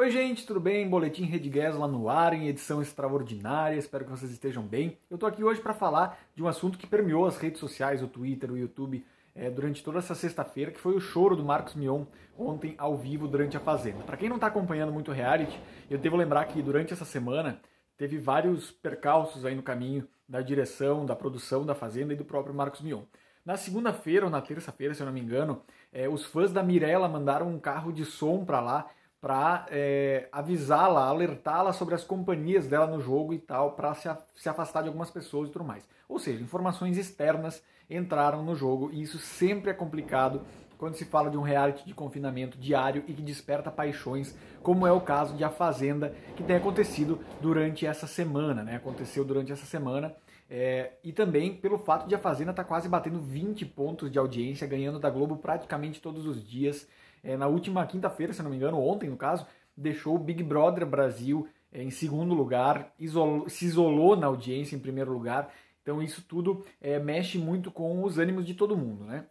Oi, gente, tudo bem? Boletim Rede lá no ar, em edição extraordinária. Espero que vocês estejam bem. Eu estou aqui hoje para falar de um assunto que permeou as redes sociais, o Twitter, o YouTube, é, durante toda essa sexta-feira, que foi o choro do Marcos Mion ontem ao vivo durante a Fazenda. Para quem não está acompanhando muito o reality, eu devo lembrar que durante essa semana teve vários percalços aí no caminho da direção, da produção da Fazenda e do próprio Marcos Mion. Na segunda-feira ou na terça-feira, se eu não me engano, é, os fãs da Mirella mandaram um carro de som para lá para é, avisá-la, alertá-la sobre as companhias dela no jogo e tal, para se, se afastar de algumas pessoas e tudo mais. Ou seja, informações externas entraram no jogo e isso sempre é complicado quando se fala de um reality de confinamento diário e que desperta paixões, como é o caso de A Fazenda, que tem acontecido durante essa semana, né? Aconteceu durante essa semana. É, e também pelo fato de A Fazenda estar tá quase batendo 20 pontos de audiência, ganhando da Globo praticamente todos os dias é, na última quinta-feira, se não me engano, ontem no caso, deixou o Big Brother Brasil é, em segundo lugar, isolou, se isolou na audiência em primeiro lugar. Então isso tudo é, mexe muito com os ânimos de todo mundo, né?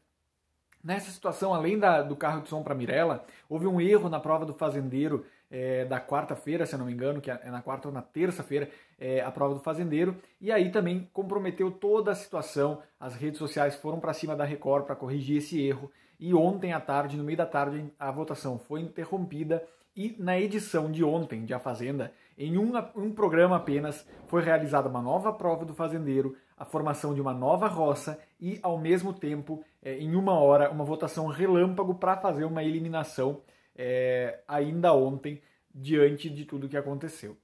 Nessa situação, além da, do carro de som para Mirella, houve um erro na prova do fazendeiro é, da quarta-feira, se eu não me engano, que é, é na quarta ou na terça-feira, é, a prova do fazendeiro, e aí também comprometeu toda a situação. As redes sociais foram para cima da Record para corrigir esse erro, e ontem à tarde, no meio da tarde, a votação foi interrompida. E na edição de ontem de A Fazenda, em um, um programa apenas, foi realizada uma nova prova do fazendeiro, a formação de uma nova roça e, ao mesmo tempo, é, em uma hora, uma votação relâmpago para fazer uma eliminação é, ainda ontem, diante de tudo que aconteceu.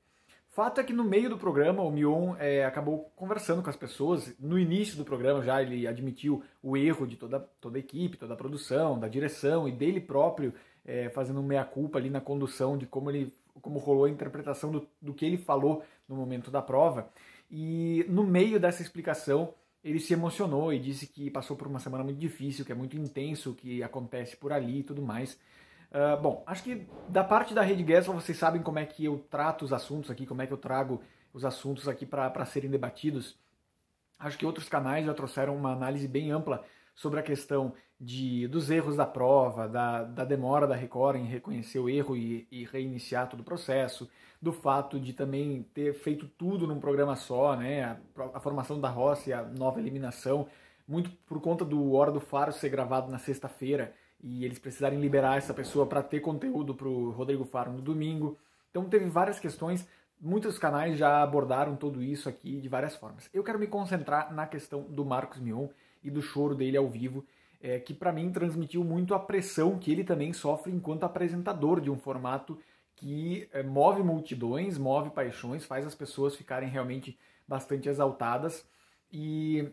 Fato é que no meio do programa o Mion é, acabou conversando com as pessoas. No início do programa já ele admitiu o erro de toda, toda a equipe, toda a produção, da direção e dele próprio é, fazendo um meia-culpa ali na condução de como ele como rolou a interpretação do, do que ele falou no momento da prova. E no meio dessa explicação, ele se emocionou e disse que passou por uma semana muito difícil, que é muito intenso, que acontece por ali e tudo mais. Uh, bom, acho que da parte da Rede Guess, vocês sabem como é que eu trato os assuntos aqui, como é que eu trago os assuntos aqui para serem debatidos. Acho que outros canais já trouxeram uma análise bem ampla sobre a questão de, dos erros da prova, da, da demora da Record em reconhecer o erro e, e, reiniciar todo o processo, do fato de também ter feito tudo num programa só, né? a, a formação da roça e a nova eliminação, muito por conta do Hora do Faro ser gravado na sexta-feira e eles precisarem liberar essa pessoa para ter conteúdo para o Rodrigo Faro no domingo. Então teve várias questões, Muitos canais já abordaram tudo isso aqui de várias formas. Eu quero me concentrar na questão do Marcos Mion e do choro dele ao vivo, é, que para mim transmitiu muito a pressão que ele também sofre enquanto apresentador de um formato que é, move multidões, move paixões, faz as pessoas ficarem realmente bastante exaltadas. E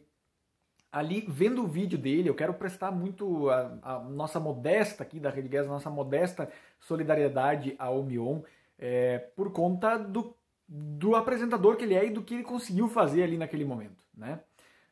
ali, vendo o vídeo dele, eu quero prestar muito a, a nossa modesta aqui da Rede a nossa modesta solidariedade ao Mion, é, por conta do, do apresentador que ele é e do que ele conseguiu fazer ali naquele momento, né?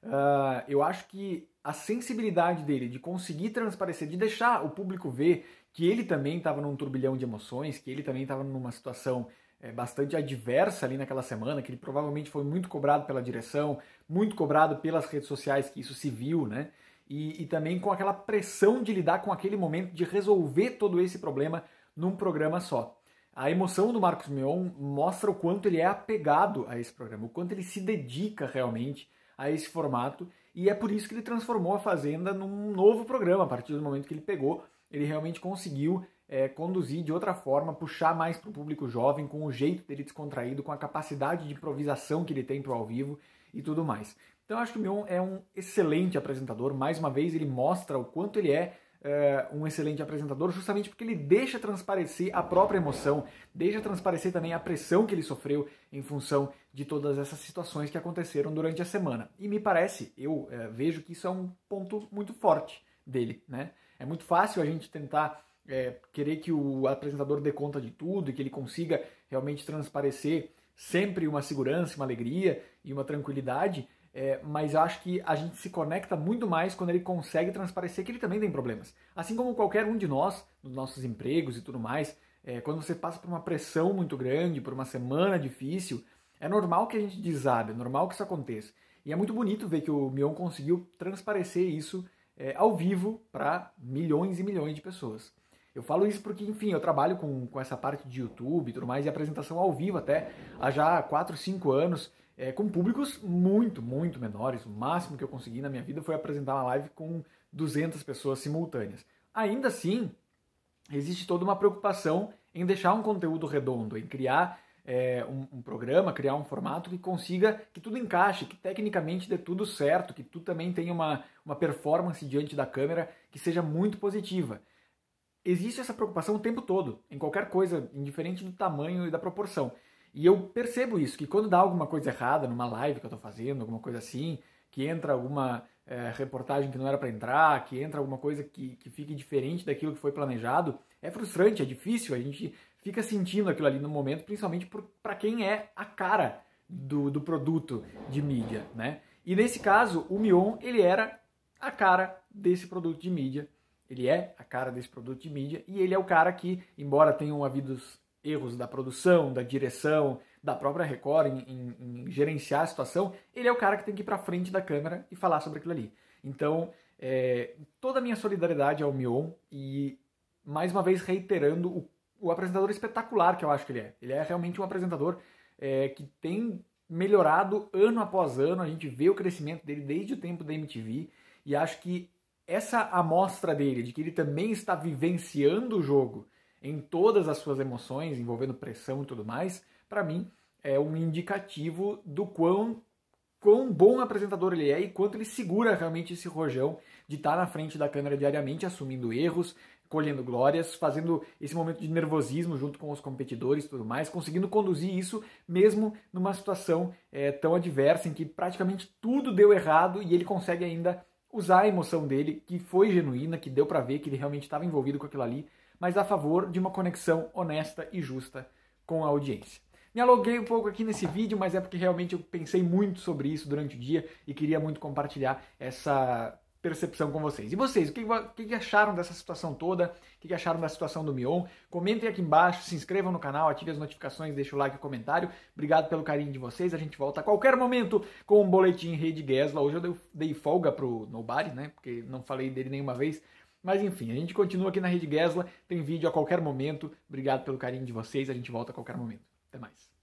Uh, eu acho que a sensibilidade dele de conseguir transparecer, de deixar o público ver que ele também estava num turbilhão de emoções, que ele também estava numa situação é, bastante adversa ali naquela semana, que ele provavelmente foi muito cobrado pela direção, muito cobrado pelas redes sociais, que isso se viu, né? E, e também com aquela pressão de lidar com aquele momento, de resolver todo esse problema num programa só. A emoção do Marcos Mion mostra o quanto ele é apegado a esse programa, o quanto ele se dedica realmente a esse formato e é por isso que ele transformou a Fazenda num novo programa. A partir do momento que ele pegou, ele realmente conseguiu é, conduzir de outra forma, puxar mais para o público jovem, com o jeito dele descontraído, com a capacidade de improvisação que ele tem para o ao vivo e tudo mais. Então eu acho que o Mion é um excelente apresentador. Mais uma vez, ele mostra o quanto ele é é, um excelente apresentador, justamente porque ele deixa transparecer a própria emoção, deixa transparecer também a pressão que ele sofreu em função de todas essas situações que aconteceram durante a semana. E me parece, eu é, vejo que isso é um ponto muito forte dele. Né? É muito fácil a gente tentar é, querer que o apresentador dê conta de tudo e que ele consiga realmente transparecer sempre uma segurança, uma alegria e uma tranquilidade. É, mas acho que a gente se conecta muito mais quando ele consegue transparecer que ele também tem problemas. Assim como qualquer um de nós, nos nossos empregos e tudo mais, é, quando você passa por uma pressão muito grande, por uma semana difícil, é normal que a gente desabe, é normal que isso aconteça. E é muito bonito ver que o Mion conseguiu transparecer isso é, ao vivo para milhões e milhões de pessoas. Eu falo isso porque, enfim, eu trabalho com, com essa parte de YouTube e tudo mais, e apresentação ao vivo até há já 4, 5 anos é, com públicos muito, muito menores. O máximo que eu consegui na minha vida foi apresentar uma live com 200 pessoas simultâneas. Ainda assim, existe toda uma preocupação em deixar um conteúdo redondo, em criar é, um, um, programa, criar um formato que consiga, que tudo encaixe, que tecnicamente dê tudo certo, que tu também tenha uma, uma performance diante da câmera que seja muito positiva. Existe essa preocupação o tempo todo, em qualquer coisa, indiferente do tamanho e da proporção. E eu percebo isso, que quando dá alguma coisa errada numa live que eu estou fazendo, alguma coisa assim, que entra alguma é, reportagem que não era para entrar, que entra alguma coisa que, que fique diferente daquilo que foi planejado, é frustrante, é difícil, a gente fica sentindo aquilo ali no momento, principalmente para quem é a cara do, do produto de mídia, né? E nesse caso, o Mion, ele era a cara desse produto de mídia, ele é a cara desse produto de mídia e ele é o cara que, embora tenham havido erros da produção, da direção, da própria Record em, em, em gerenciar a situação, ele é o cara que tem que ir para frente da câmera e falar sobre aquilo ali. Então, é, toda a minha solidariedade ao Mion e, mais uma vez, reiterando o, o, apresentador espetacular que eu acho que ele é. Ele é realmente um apresentador é, que tem melhorado ano após ano, a gente vê o crescimento dele desde o tempo da MTV e acho que essa amostra dele, de que ele também está vivenciando o jogo em todas as suas emoções, envolvendo pressão e tudo mais, para mim é um indicativo do quão, quão bom apresentador ele é e quanto ele segura realmente esse rojão de estar tá na frente da câmera diariamente, assumindo erros, colhendo glórias, fazendo esse momento de nervosismo junto com os competidores e tudo mais, conseguindo conduzir isso mesmo numa situação é, tão adversa em que praticamente tudo deu errado e ele consegue ainda usar a emoção dele, que foi genuína, que deu para ver que ele realmente estava envolvido com aquilo ali, mas a favor de uma conexão honesta e justa com a audiência. Me aloguei um pouco aqui nesse vídeo, mas é porque realmente eu pensei muito sobre isso durante o dia e queria muito compartilhar essa percepção com vocês. E vocês, o que, o que acharam dessa situação toda? O que acharam da situação do Mion? Comentem aqui embaixo, se inscrevam no canal, ativem as notificações, deixem o like e o comentário. Obrigado pelo carinho de vocês. A gente volta a qualquer momento com um boletim Rede Gesla. Hoje eu dei folga pro Nobari, né? Porque não falei dele nenhuma vez. Mas enfim, a gente continua aqui na Rede Gesla, tem vídeo a qualquer momento. Obrigado pelo carinho de vocês, a gente volta a qualquer momento. Até mais.